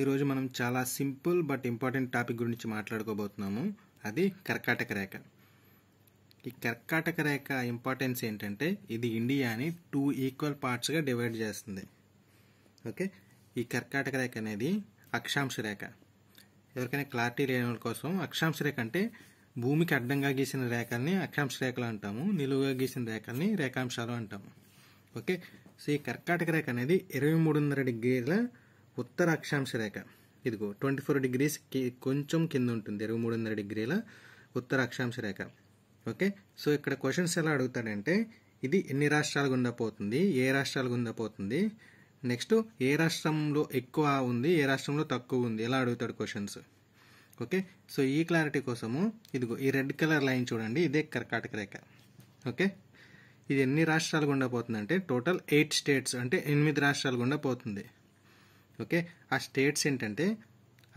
ఈరోజు మనం చాలా సింపుల్ బట్ ఇంపార్టెంట్ టాపిక్ గురించి మాట్లాడుకోబోతున్నాము అది కర్కాటక రేఖ ఈ కర్కాటక రేఖ ఇంపార్టెన్స్ ఏంటంటే ఇది ఇండియాని టూ ఈక్వల్ పార్ట్స్గా డివైడ్ చేస్తుంది ఓకే ఈ కర్కాటక రేఖ అనేది అక్షాంశ రేఖ ఎవరికైనా క్లారిటీ లేని కోసం అక్షాంశ రేఖ అంటే భూమికి అడ్డంగా గీసిన రేఖల్ని అక్షాంశ రేఖలు అంటాము నిలువుగా గీసిన రేఖల్ని రేఖాంశాలు అంటాము ఓకే సో ఈ కర్కాటక రేఖ అనేది ఇరవై మూడున్నర డిగ్రీల ఉత్తర అక్షాంశ రేఖ ఇదిగో ట్వంటీ ఫోర్ డిగ్రీస్ కొంచెం కింద ఉంటుంది ఇరవై మూడున్నర డిగ్రీల ఉత్తర అక్షాంశ రేఖ ఓకే సో ఇక్కడ క్వశ్చన్స్ ఎలా అడుగుతాడంటే ఇది ఎన్ని రాష్ట్రాలు గుండా పోతుంది ఏ రాష్ట్రాలు గుండా పోతుంది నెక్స్ట్ ఏ రాష్ట్రంలో ఎక్కువ ఉంది ఏ రాష్ట్రంలో తక్కువ ఉంది ఎలా అడుగుతాడు క్వశ్చన్స్ ఓకే సో ఈ క్లారిటీ కోసము ఇదిగో ఈ రెడ్ కలర్ లైన్ చూడండి ఇదే కర్కాటక రేఖ ఓకే ఇది ఎన్ని రాష్ట్రాలు గుండా పోతుందంటే టోటల్ ఎయిట్ స్టేట్స్ అంటే ఎనిమిది రాష్ట్రాలు గుండా పోతుంది ఓకే ఆ స్టేట్స్ ఏంటంటే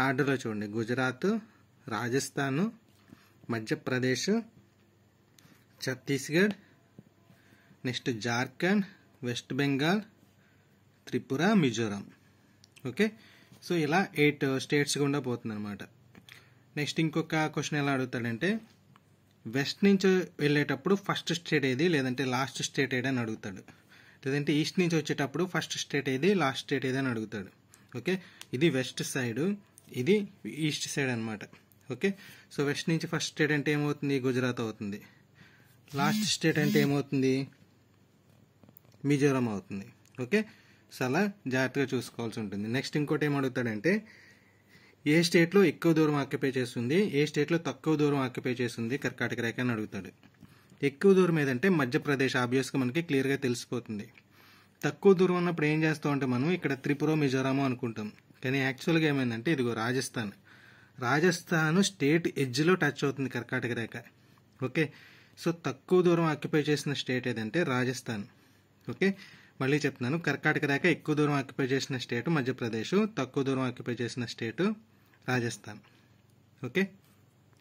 ఆర్డర్లో చూడండి Gujarat Rajasthan Madhya Pradesh Chhattisgarh next Jharkhand West Bengal Tripura Mizoram okay so ఇలా ఎయిట్ స్టేట్స్ గుండా పోతుంది అనమాట నెక్స్ట్ ఇంకొక క్వశ్చన్ ఎలా అడుగుతాడంటే వెస్ట్ నుంచి వెళ్ళేటప్పుడు ఫస్ట్ స్టేట్ ఏది లేదంటే లాస్ట్ స్టేట్ ఏదని అని అడుగుతాడు లేదంటే ఈస్ట్ నుంచి వచ్చేటప్పుడు ఫస్ట్ స్టేట్ ఏది లాస్ట్ స్టేట్ ఏదని అడుగుతాడు ఓకే ఇది వెస్ట్ సైడ్ ఇది ఈస్ట్ సైడ్ అనమాట ఓకే సో వెస్ట్ నుంచి ఫస్ట్ స్టేట్ అంటే ఏమవుతుంది గుజరాత్ అవుతుంది లాస్ట్ స్టేట్ అంటే ఏమవుతుంది మిజోరం అవుతుంది ఓకే సో అలా జాగ్రత్తగా చూసుకోవాల్సి ఉంటుంది నెక్స్ట్ ఇంకోటి ఏం అడుగుతాడంటే ఏ స్టేట్లో ఎక్కువ దూరం ఆక్యుపై చేస్తుంది ఏ స్టేట్లో తక్కువ దూరం ఆక్యుపై చేస్తుంది కర్కాటక రేఖ అని అడుగుతాడు ఎక్కువ దూరం ఏదంటే మధ్యప్రదేశ్ ఆబ్వియస్గా మనకి క్లియర్గా తెలిసిపోతుంది తక్కువ దూరం ఉన్నప్పుడు ఏం చేస్తాం అంటే మనం ఇక్కడ త్రిపుర మిజోరాము అనుకుంటాం కానీ యాక్చువల్గా ఏమైందంటే ఇదిగో రాజస్థాన్ రాజస్థాన్ స్టేట్ ఎడ్జ్లో టచ్ అవుతుంది కర్కాటక రేఖ ఓకే సో తక్కువ దూరం ఆక్యుపై చేసిన స్టేట్ ఏదంటే రాజస్థాన్ ఓకే మళ్ళీ చెప్తున్నాను కర్కాటక రేఖ ఎక్కువ దూరం ఆక్యుపై చేసిన స్టేట్ మధ్యప్రదేశ్ తక్కువ దూరం ఆక్యుపై చేసిన స్టేటు రాజస్థాన్ ఓకే